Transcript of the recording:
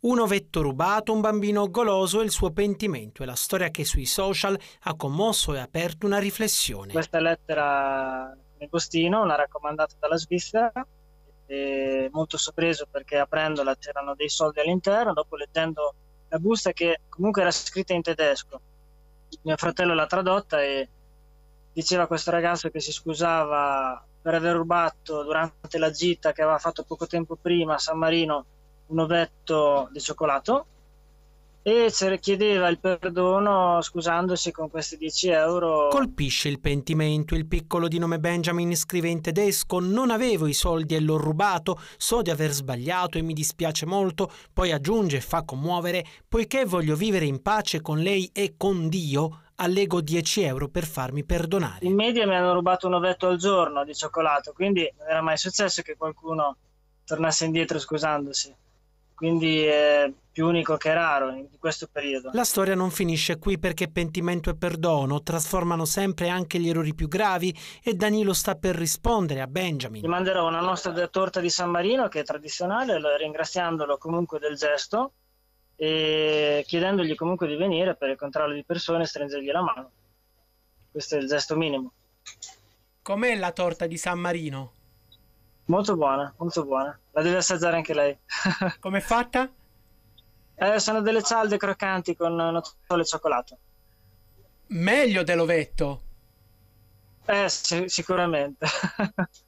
Un ovetto rubato, un bambino goloso e il suo pentimento è la storia che sui social ha commosso e aperto una riflessione. Questa lettera di Agostino, una raccomandata dalla Svizzera, e molto sorpreso perché aprendola c'erano dei soldi all'interno, dopo leggendo la busta che comunque era scritta in tedesco, mio fratello l'ha tradotta e diceva a questo ragazzo che si scusava per aver rubato durante la gita che aveva fatto poco tempo prima a San Marino un ovetto di cioccolato e chiedeva il perdono scusandosi con questi 10 euro. Colpisce il pentimento il piccolo di nome Benjamin scrive in tedesco non avevo i soldi e l'ho rubato, so di aver sbagliato e mi dispiace molto, poi aggiunge e fa commuovere poiché voglio vivere in pace con lei e con Dio. Allego 10 euro per farmi perdonare. In media mi hanno rubato un ovetto al giorno di cioccolato, quindi non era mai successo che qualcuno tornasse indietro scusandosi quindi è più unico che raro in questo periodo. La storia non finisce qui perché pentimento e perdono trasformano sempre anche gli errori più gravi e Danilo sta per rispondere a Benjamin. Gli manderò una nostra torta di San Marino che è tradizionale, ringraziandolo comunque del gesto e chiedendogli comunque di venire per il controllo di persone e stringergli la mano. Questo è il gesto minimo. Com'è la torta di San Marino? Molto buona, molto buona. La deve assaggiare anche lei. Come è fatta? Eh, sono delle cialde croccanti con nocciole e cioccolato. Meglio dell'ovetto. Eh, sì, sicuramente.